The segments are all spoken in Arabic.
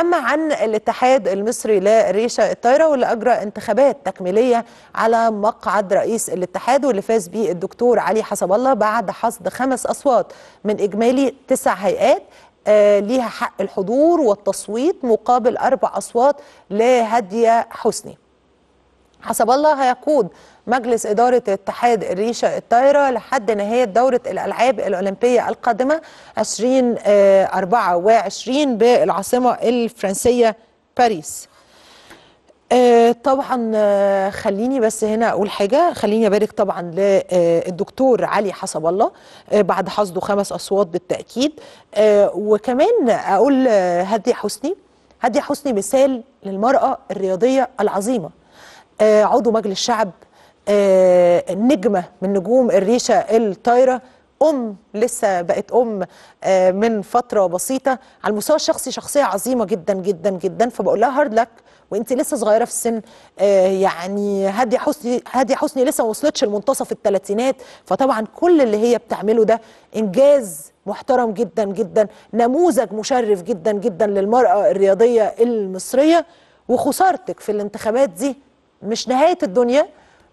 أما عن الاتحاد المصري لريشة الطايرة واللي أجرى انتخابات تكميلية على مقعد رئيس الاتحاد واللي فاز به الدكتور علي حسب الله بعد حصد خمس أصوات من إجمالي تسع هيئات آه، ليها حق الحضور والتصويت مقابل أربع أصوات لهدية حسني حسب الله هيقود مجلس إدارة اتحاد الريشة الطايرة لحد نهاية دورة الألعاب الأولمبية القادمة 2024 آه، بالعاصمة الفرنسية باريس آه، طبعا آه، خليني بس هنا اقول حاجه خليني ابارك طبعا للدكتور علي حسب الله بعد حصده خمس اصوات بالتاكيد وكمان اقول هدي حسني هدي حسني مثال للمراه الرياضيه العظيمه آه، عضو مجلس آه نجمه من نجوم الريشه الطايره ام لسه بقت ام آه، من فتره بسيطه على المستوى الشخصي شخصيه عظيمه جدا جدا جدا فبقول لها هارد لك وانت لسه صغيره في السن آه، يعني هادي حسني هادي حسني لسه ما وصلتش لمنتصف الثلاثينات فطبعا كل اللي هي بتعمله ده انجاز محترم جدا جدا نموذج مشرف جدا جدا للمراه الرياضيه المصريه وخسارتك في الانتخابات دي مش نهايه الدنيا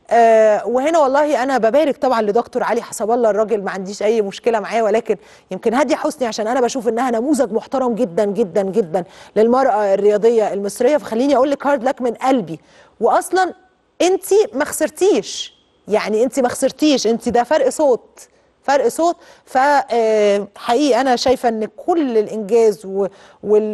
آه وهنا والله انا ببارك طبعا لدكتور علي حسب الله الراجل ما عنديش اي مشكله معاه ولكن يمكن هادي حسني عشان انا بشوف انها نموذج محترم جدا جدا جدا للمراه الرياضيه المصريه فخليني اقول لك هارد لك من قلبي واصلا انت ما خسرتيش يعني انت ما خسرتيش انت ده فرق صوت فرق صوت فحقيقي آه، انا شايفه ان كل الانجاز وال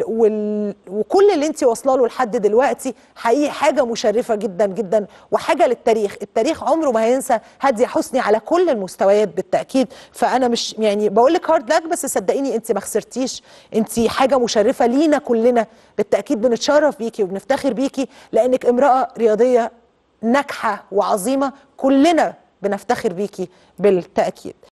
وال وكل اللي انت واصله له لحد دلوقتي حقيقي حاجه مشرفه جدا جدا وحاجه للتاريخ التاريخ عمره ما هينسى هاديه حسني على كل المستويات بالتاكيد فانا مش يعني بقول لك هارد لك بس صدقيني انت ما خسرتيش انت حاجه مشرفه لينا كلنا بالتاكيد بنتشرف بيكي وبنفتخر بيكي لانك امراه رياضيه ناجحه وعظيمه كلنا بنفتخر بيكي بالتاكيد